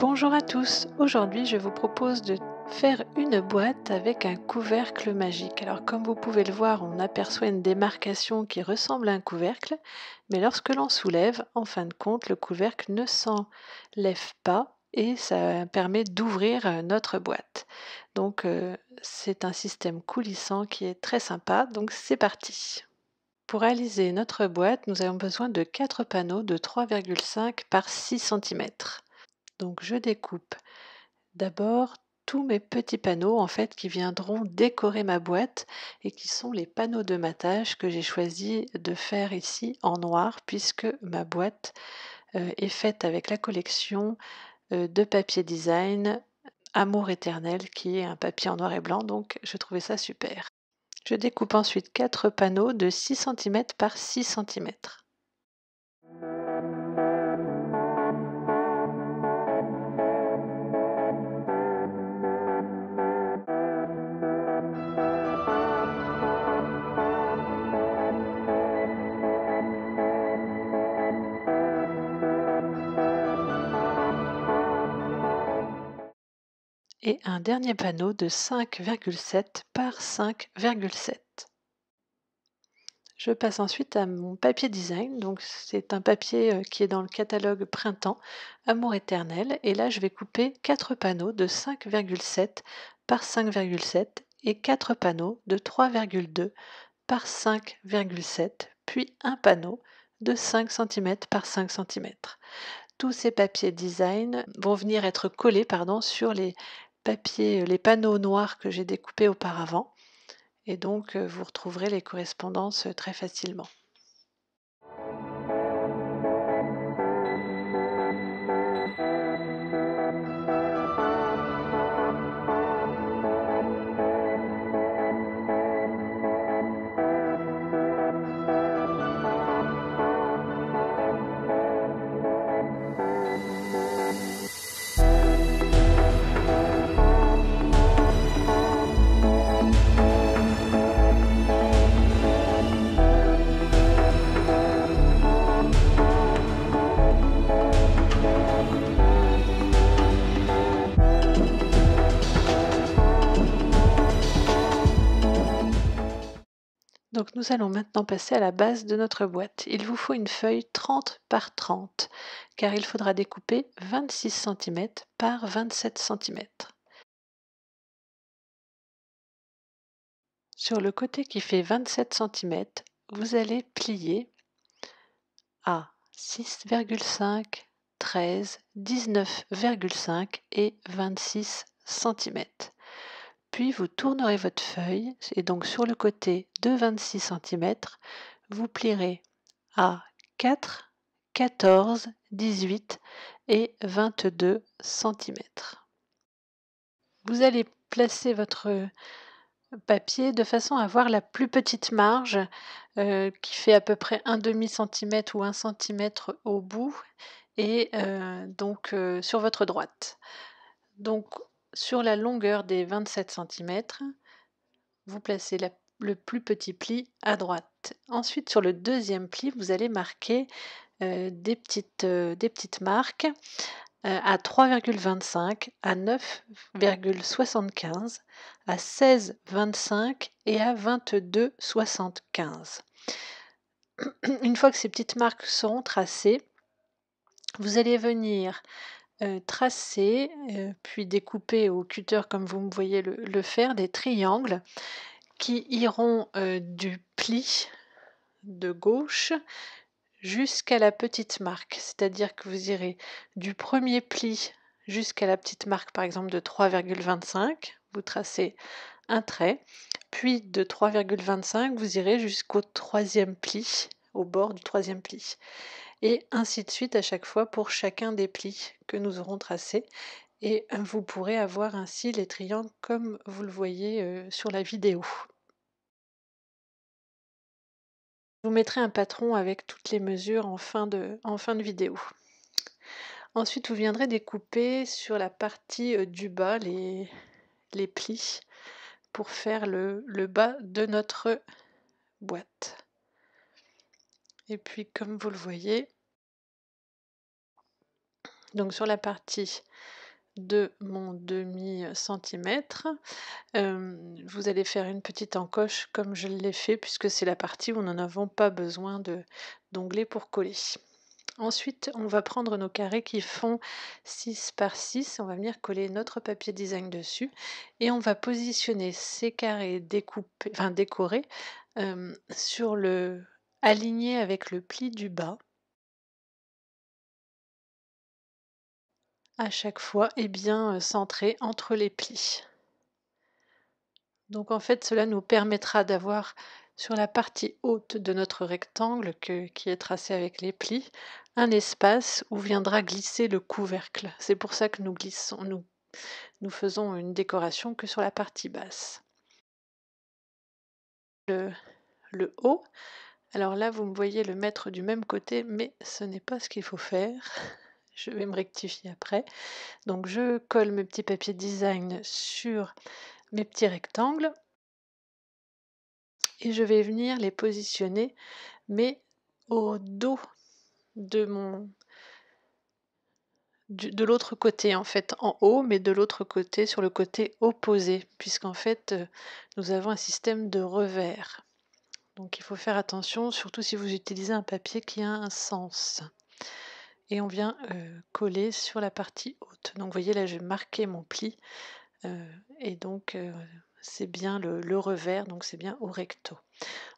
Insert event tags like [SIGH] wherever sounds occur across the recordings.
Bonjour à tous, aujourd'hui je vous propose de faire une boîte avec un couvercle magique. Alors comme vous pouvez le voir, on aperçoit une démarcation qui ressemble à un couvercle, mais lorsque l'on soulève, en fin de compte, le couvercle ne s'enlève pas et ça permet d'ouvrir euh, notre boîte. Donc euh, c'est un système coulissant qui est très sympa, donc c'est parti pour réaliser notre boîte, nous avons besoin de 4 panneaux de 3,5 par 6 cm. Donc je découpe d'abord tous mes petits panneaux en fait qui viendront décorer ma boîte et qui sont les panneaux de ma tâche que j'ai choisi de faire ici en noir puisque ma boîte euh, est faite avec la collection euh, de papier design Amour éternel qui est un papier en noir et blanc donc je trouvais ça super. Je découpe ensuite quatre panneaux de 6 cm par 6 cm. et un dernier panneau de 5,7 par 5,7. Je passe ensuite à mon papier design, donc c'est un papier euh, qui est dans le catalogue Printemps, Amour éternel, et là je vais couper 4 panneaux de 5,7 par 5,7 et 4 panneaux de 3,2 par 5,7, puis un panneau de 5 cm par 5 cm tous ces papiers design vont venir être collés pardon, sur les, papier, euh, les panneaux noirs que j'ai découpés auparavant. Et donc, euh, vous retrouverez les correspondances euh, très facilement. Nous allons maintenant passer à la base de notre boîte. Il vous faut une feuille 30 par 30 car il faudra découper 26 cm par 27 cm. Sur le côté qui fait 27 cm, vous allez plier à 6,5, 13, 19,5 et 26 cm. Puis vous tournerez votre feuille et donc sur le côté de 26 cm, vous plierez à 4, 14, 18 et 22 cm. Vous allez placer votre papier de façon à avoir la plus petite marge euh, qui fait à peu près un demi centimètre ou un centimètre au bout et euh, donc euh, sur votre droite. Donc sur la longueur des 27 cm, vous placez le plus petit pli à droite. Ensuite, sur le deuxième pli, vous allez marquer euh, des, petites, euh, des, petites, marques euh, à 3,25, à 9,75, à 16,25 et à 22,75. Une fois que ces petites marques seront tracées, vous allez venir euh, tracer, euh, puis découper au cutter, comme vous me voyez le, faire, des triangles qui iront euh, du pli de gauche jusqu'à la petite marque. C'est-à-dire que vous irez du premier pli jusqu'à la petite marque, par exemple, de 3,25. Vous tracez un trait, puis de 3,25, vous irez jusqu'au troisième pli, au bord du troisième pli et ainsi de suite à chaque fois pour chacun des plis que nous aurons tracés. Et euh, vous pourrez avoir ainsi les triangles comme vous le voyez euh, sur la vidéo. Je vous mettrai un patron avec toutes les mesures en fin de, en fin de vidéo. Ensuite, vous viendrez découper sur la partie euh, du bas les, les plis pour faire le, le bas de notre boîte. Et puis comme vous le voyez, donc sur la partie de mon demi centimètre, euh, vous allez faire une petite encoche comme je l'ai fait puisque c'est la partie où nous n'avons pas besoin d'onglet pour coller. Ensuite, on va prendre nos carrés qui font 6 par 6, on va venir coller notre papier design dessus et on va positionner ces carrés découpés, enfin décorés euh, sur le Aligné avec le pli du bas. À chaque fois, et eh bien euh, centré entre les plis. Donc en fait, cela nous permettra d'avoir sur la partie haute de notre rectangle qui est tracé avec les plis, un espace où viendra glisser le couvercle. C'est pour ça que nous glissons, nous, nous faisons une décoration que sur la partie basse. le haut, alors là, vous me voyez le mettre du même côté, mais ce n'est pas ce qu'il faut faire. [LAUGHS] Je vais me rectifier après. Donc je colle mes petits papiers design sur mes petits rectangles et je vais venir les positionner, mais au dos de mon de l'autre côté en fait en haut mais de l'autre côté sur le côté opposé puisqu'en fait euh, nous avons un système de revers donc il faut faire attention, surtout si vous utilisez un papier qui a un sens. Et on vient euh, coller sur la partie haute. Donc vous voyez là j'ai marqué mon pli euh, et donc euh, c'est bien le, revers, donc c'est bien au recto.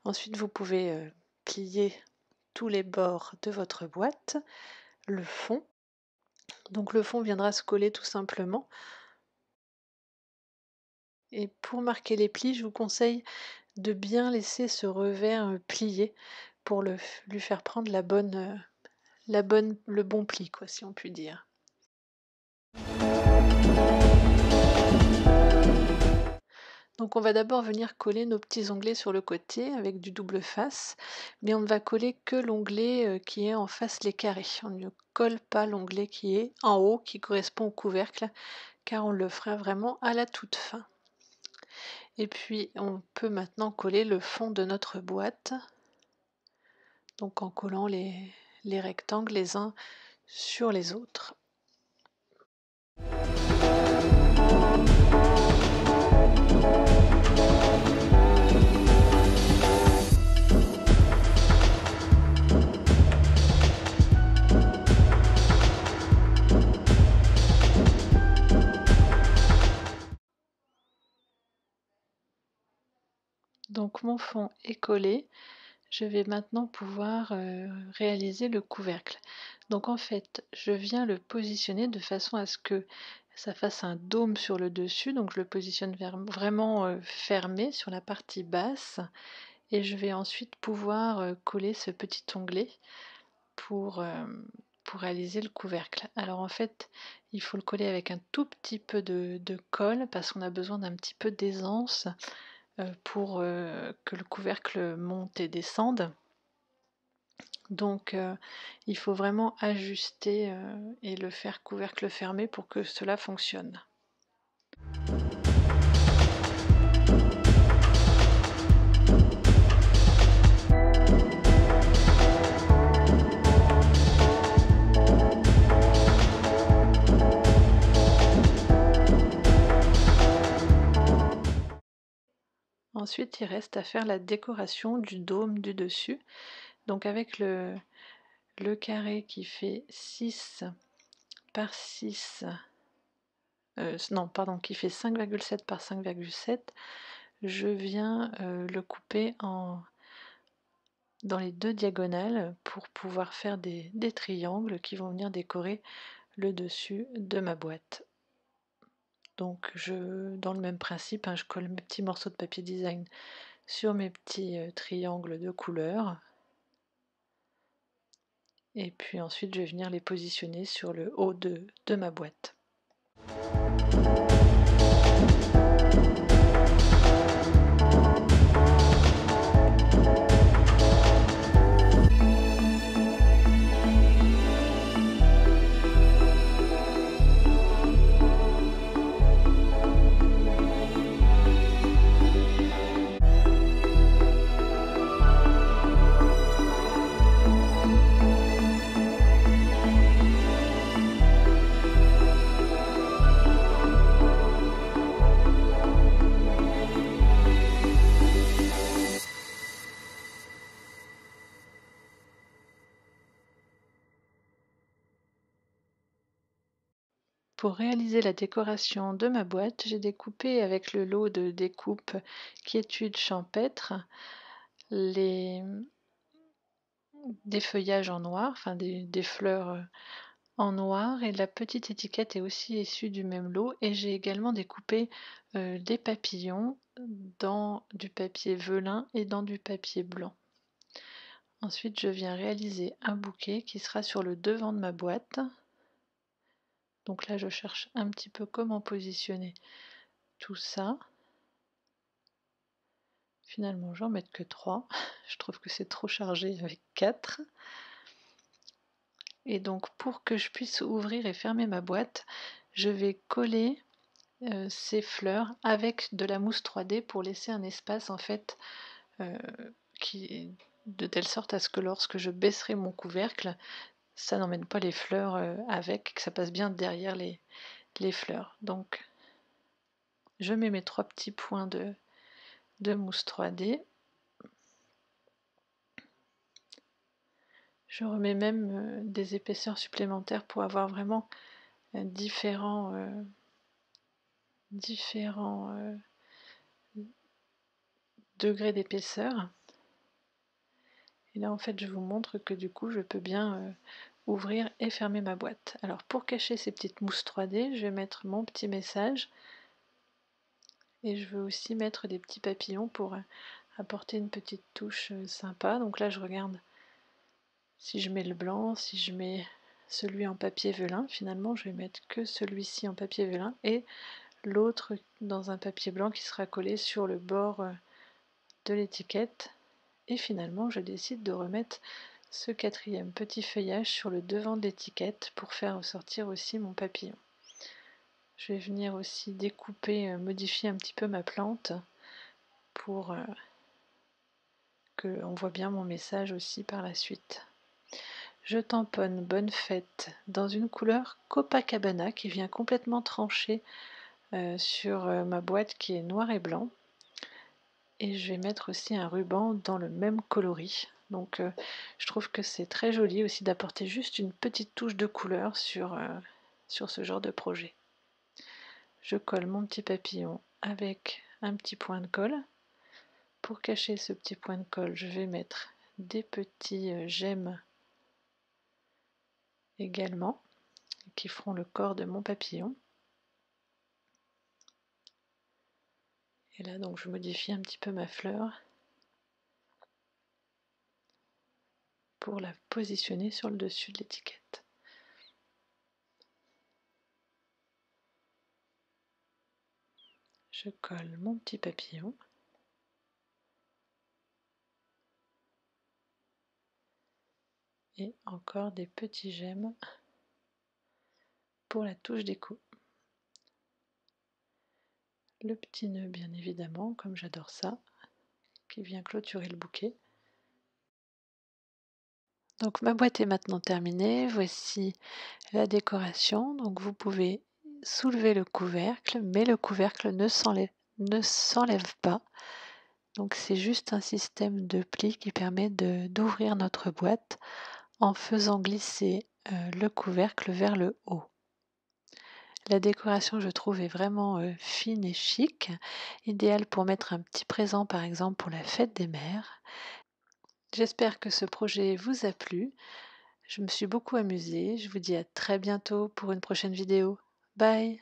Ensuite vous pouvez plier tous les bords de votre boîte, le fond. Donc le fond viendra se coller tout simplement. Et pour marquer les plis, je vous conseille de bien laisser ce revers plier pour le, lui faire prendre la bonne, la bonne, le bon pli, quoi, si on peut dire. Donc on va d'abord venir coller nos petits onglets sur le côté avec du double face, mais on ne va coller que l'onglet qui est en face les carrés. On ne colle pas l'onglet qui est en haut, qui correspond au couvercle, car on le fera vraiment à la toute fin. Et puis on peut maintenant coller le fond de notre boîte, donc en collant les, les rectangles les uns sur les autres. Donc mon fond est collé. Je vais maintenant pouvoir euh, réaliser le couvercle. Donc en fait, je viens le positionner de façon à ce que ça fasse un dôme sur le dessus. Donc je le positionne vraiment euh, fermé sur la partie basse. Et je vais ensuite pouvoir euh, coller ce petit onglet pour pour réaliser le couvercle. Alors en fait, il faut le coller avec un tout petit peu de colle parce qu'on a besoin d'un petit peu d'aisance euh, pour euh, que le couvercle monte et descende. Donc euh, il faut vraiment ajuster et le faire couvercle fermé pour que cela fonctionne. Ensuite, il reste à faire la décoration du dôme du dessus. Donc avec le, carré qui fait 6 par 6, euh, non, pardon, qui fait 5,7 par 5,7, je viens euh, le couper en dans les deux diagonales pour pouvoir faire des triangles qui vont venir décorer le dessus de ma boîte. Donc je, dans le même principe, hein, je colle mes petits morceaux de papier design sur mes petits euh, triangles de couleurs. Et puis ensuite, je vais venir les positionner sur le haut de ma boîte. Pour réaliser la décoration de ma boîte, j'ai découpé avec le lot de découpe quiétude champêtre les, des feuillages en noir, enfin des, fleurs euh, en noir et la petite étiquette est aussi issue du même lot et j'ai également découpé euh, des papillons dans du papier velin et dans du papier blanc. Ensuite je viens réaliser un bouquet qui sera sur le devant de ma boîte, donc là, je cherche un petit peu comment positionner tout ça. Finalement, j'en mets que 3. [LAUGHS] Je trouve que c'est trop chargé avec 4. Et donc, pour que je puisse ouvrir et fermer ma boîte, je vais coller euh, ces fleurs avec de la mousse 3D pour laisser un espace en fait euh, qui, de telle sorte à ce que lorsque je baisserai mon couvercle, ça n'emmène pas les fleurs euh, avec, que ça passe bien derrière les, les fleurs. Donc je mets mes trois petits points de, de mousse 3D. Je remets même euh, des épaisseurs supplémentaires pour avoir vraiment euh, différents, différents degrés d'épaisseur. Et là, en fait, je vous montre que du coup, je peux bien ouvrir et fermer ma boîte. Alors pour cacher ces petites mousses 3D, je vais mettre mon petit message et je veux aussi mettre des petits papillons pour euh, apporter une petite touche euh, sympa. Donc là je regarde si je mets le blanc, si je mets celui en papier velin, finalement je vais mettre que celui-ci en papier velin et l'autre dans un papier blanc qui sera collé sur le bord euh, de l'étiquette. Et finalement je décide de remettre ce quatrième petit feuillage sur le devant de l'étiquette pour faire ressortir aussi mon papillon. Je vais venir aussi découper, euh, modifier un petit peu ma plante pour euh, que voit bien mon message aussi par la suite. Je tamponne Bonne Fête dans une couleur Copacabana qui vient complètement trancher euh, sur ma boîte qui est noir et blanc. Et je vais mettre aussi un ruban dans le même coloris donc euh, je trouve que c'est très joli aussi d'apporter juste une petite touche de couleur sur, euh, sur ce genre de projet. Je colle mon petit papillon avec un petit point de colle. Pour cacher ce petit point de colle, je vais mettre des petits euh, gemmes également qui feront le corps de mon papillon. Et là donc je modifie un petit peu ma fleur pour la positionner sur le dessus de l'étiquette. Je colle mon petit papillon. Et encore des petits gemmes pour la touche des coups. Le petit nœud bien évidemment, comme j'adore ça, qui vient clôturer le bouquet. Donc ma boîte est maintenant terminée. Voici la décoration. Donc vous pouvez soulever le couvercle, mais le couvercle ne s'enlève pas. Donc c'est juste un système de plis qui permet d'ouvrir notre boîte en faisant glisser euh, le couvercle vers le haut. La décoration, je trouve, est vraiment euh, fine et chic, idéale pour mettre un petit présent, par exemple, pour la fête des mères. J'espère que ce projet vous a plu. Je me suis beaucoup amusée. Je vous dis à très bientôt pour une prochaine vidéo. Bye